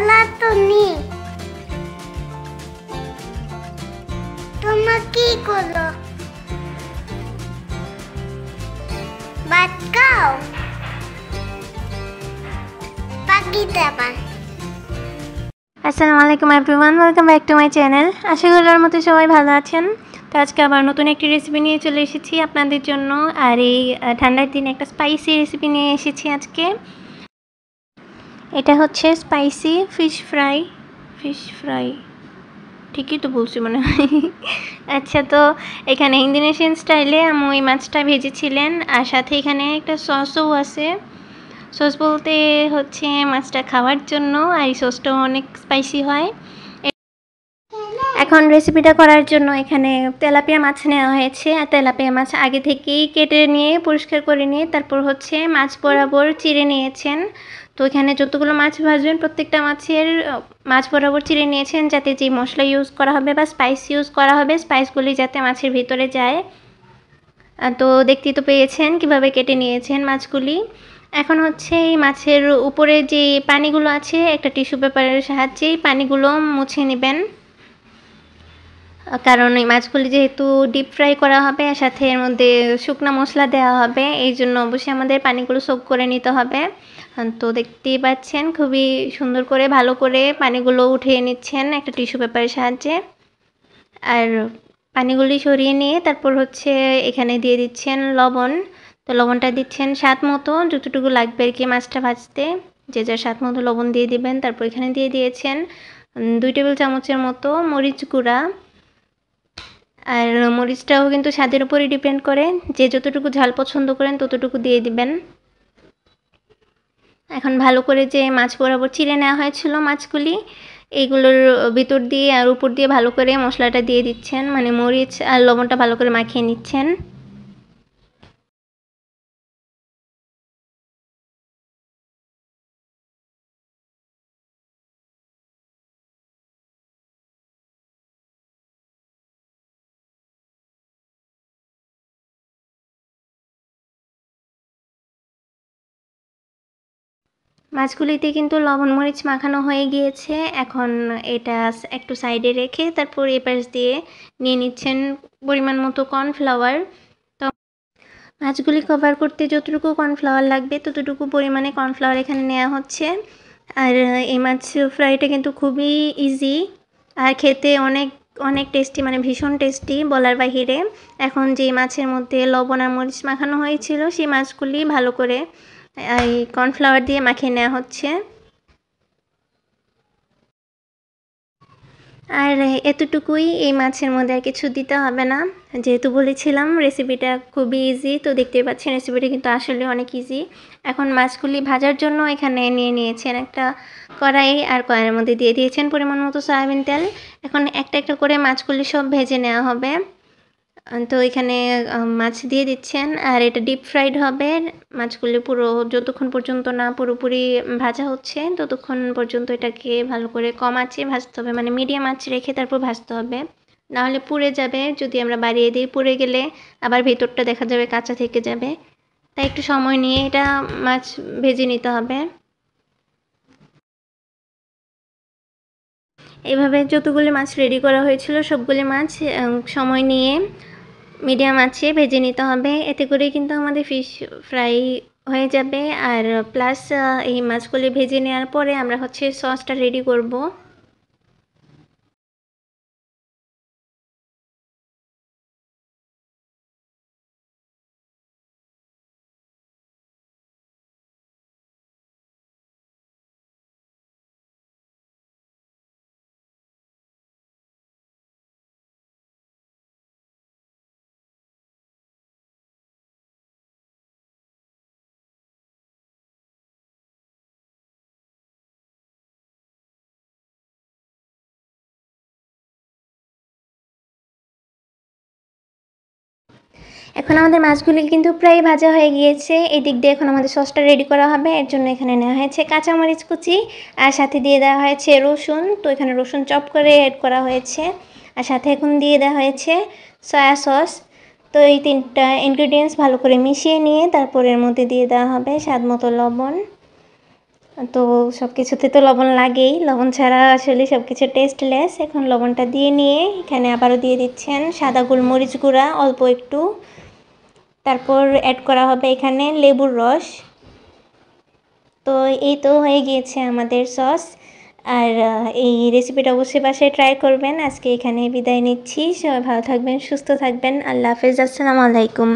গলা নি তোমা কি করো বাটকাও পাখি দেবা আসসালামু আলাইকুম everyone welcome back to my channel আশা করি মতো সবাই ভালো আছেন তো আজকে আবার নতুন একটি রেসিপি নিয়ে চলে এসেছি আপনাদের জন্য আর এই ঠান্ডার দিনে একটা স্পাইসি রেসিপি নিয়ে এসেছি আজকে এটা হচ্ছে spicy fish fry fish fry ঠিকই তো বলছি মনে হয় আচ্ছা তো এখানে ইন্দোনেশিয়ান স্টাইলে আমি ওই মাছটা ভেজেছিলেন আর সাথে এখানে একটা সসও আছে সস বলতে হচ্ছে মাছটা খাওয়ার জন্য আর এই সসটাও অনেক স্পাইসি হয় এখন রেসিপিটা করার জন্য এখানে তেলাপিয়া মাছ নেওয়া হয়েছে আর তেলাপিয়া মাছ আগে থেকেই কেটে নিয়ে পরিষ্কার করে নিয়ে তারপর হচ্ছে মাছ বরাবর চিড়ে নিয়েছেন তো এখানে যতগুলো মাছ ভাজবেন প্রত্যেকটা মাছের মাছ বরাবর চিড়ে নিয়েছেন যাতে যে মশলা ইউজ করা হবে বা স্পাইস ইউজ করা হবে স্পাইসগুলি যাতে মাছের ভিতরে যায় তো দেখতেই তো পেয়েছেন কিভাবে কেটে নিয়েছেন মাছগুলি এখন হচ্ছে এই মাছের উপরে যে পানিগুলো আছে একটা টিস্যু পেপারের সাহায্যে পানিগুলো মুছে নেবেন কারণ এই মাছগুলি যেহেতু ডিপ ফ্রাই করা হবে আর সাথে এর মধ্যে শুকনা মশলা দেওয়া হবে এই জন্য অবশ্যই আমাদের পানিগুলো সোক করে নিতে হবে তো দেখতেই পাচ্ছেন খুবই সুন্দর করে ভালো করে পানিগুলো উঠিয়ে নিচ্ছেন একটা টিস্যু পেপারের সাহায্যে আর পানিগুলি সরিয়ে নিয়ে তারপর হচ্ছে এখানে দিয়ে দিচ্ছেন লবণ তো লবণটা দিচ্ছেন স্বাদ মতো যতটুকু লাগবে আর কি মাছটা ভাজতে যে যার স্বাদ মতো লবণ দিয়ে দিবেন তারপর এখানে দিয়ে দিয়েছেন দুই টেবিল চামচের মতো মরিচ গুঁড়া আর মরিচটাও কিন্তু স্বাদের উপরে ডিপেন্ড করে যে যতটুকু ঝাল পছন্দ করেন ততটুকু দিয়ে দিবেন এখন ভালো করে যে মাছ বরাবর চিড়ে নেওয়া হয়েছিল মাছগুলি এইগুলোর ভিতর দিয়ে আর উপর দিয়ে ভালো করে মশলাটা দিয়ে দিচ্ছেন মানে মরিচ আর লবণটা ভালো করে মাখিয়ে নিচ্ছেন মাছগুলিতে কিন্তু লবণ মরিচ মাখানো হয়ে গিয়েছে এখন এটা একটু সাইডে রেখে তারপর এপাশ দিয়ে নিয়ে নিচ্ছেন পরিমাণ মতো কর্নফ্লাওয়ার তো মাছগুলি কভার করতে যতটুকু কর্নফ্লাওয়ার লাগবে ততটুকু পরিমাণে কর্নফ্লাওয়ার এখানে নেওয়া হচ্ছে আর এই মাছ ফ্রাইটা কিন্তু খুবই ইজি আর খেতে অনেক অনেক টেস্টি মানে ভীষণ টেস্টি বলার বাহিরে এখন যে মাছের মধ্যে লবণ আর মরিচ মাখানো হয়েছিল সেই মাছগুলি ভালো করে এই কর্নফ্লাওয়ার দিয়ে মাখিয়ে নেওয়া হচ্ছে আর এতটুকুই এই মাছের মধ্যে আর কিছু দিতে হবে না যেহেতু বলেছিলাম রেসিপিটা খুবই ইজি তো দেখতে পাচ্ছেন রেসিপিটা কিন্তু আসলে অনেক ইজি এখন মাছগুলি ভাজার জন্য এখানে নিয়ে নিয়েছেন একটা কড়াই আর কড়াইয়ের মধ্যে দিয়ে দিয়েছেন পরিমাণ মতো সয়াবিন তেল এখন একটা একটা করে মাছগুলি সব ভেজে নেওয়া হবে তো এখানে মাছ দিয়ে দিচ্ছেন আর এটা ডিপ ফ্রাইড হবে মাছগুলি পুরো যতক্ষণ পর্যন্ত না পুরোপুরি ভাজা হচ্ছে ততক্ষণ পর্যন্ত এটাকে ভালো করে কম আঁচে ভাজতে হবে মানে মিডিয়াম আঁচ রেখে তারপর ভাজতে হবে নাহলে পুড়ে যাবে যদি আমরা বাড়িয়ে দিই পুড়ে গেলে আবার ভেতরটা দেখা যাবে কাঁচা থেকে যাবে তাই একটু সময় নিয়ে এটা মাছ ভেজে নিতে হবে এভাবে যতগুলি মাছ রেডি করা হয়েছিল সবগুলি মাছ সময় নিয়ে মিডিয়াম আছে ভেজে নিতে হবে এতে করে কিন্তু আমাদের ফিশ ফ্রাই হয়ে যাবে আর প্লাস এই মাছগুলি ভেজে নেওয়ার পরে আমরা হচ্ছে সসটা রেডি করবো এখন আমাদের মাছগুলি কিন্তু প্রায় ভাজা হয়ে গিয়েছে এই দিক দিয়ে এখন আমাদের সসটা রেডি করা হবে এর জন্য এখানে নেওয়া হয়েছে কাঁচামরিচ কুচি আর সাথে দিয়ে দেওয়া হয়েছে রসুন তো এখানে রসুন চপ করে অ্যাড করা হয়েছে আর সাথে এখন দিয়ে দেওয়া হয়েছে সয়া সস তো এই তিনটা ইনগ্রিডিয়েন্টস ভালো করে মিশিয়ে নিয়ে তারপর এর মধ্যে দিয়ে দেওয়া হবে স্বাদ মতো লবণ তো সব কিছুতে তো লবণ লাগেই লবণ ছাড়া আসলে সব কিছু টেস্টলেস এখন লবণটা দিয়ে নিয়ে এখানে আবারও দিয়ে দিচ্ছেন সাদা গোলমরিচ গুঁড়া অল্প একটু তারপর অ্যাড করা হবে এখানে লেবুর রস তো এই তো হয়ে গিয়েছে আমাদের সস আর এই রেসিপিটা অবশ্যই বাসায় ট্রাই করবেন আজকে এখানে বিদায় নিচ্ছি সবাই ভালো থাকবেন সুস্থ থাকবেন আল্লাহ হাফেজ আসসালামু আলাইকুম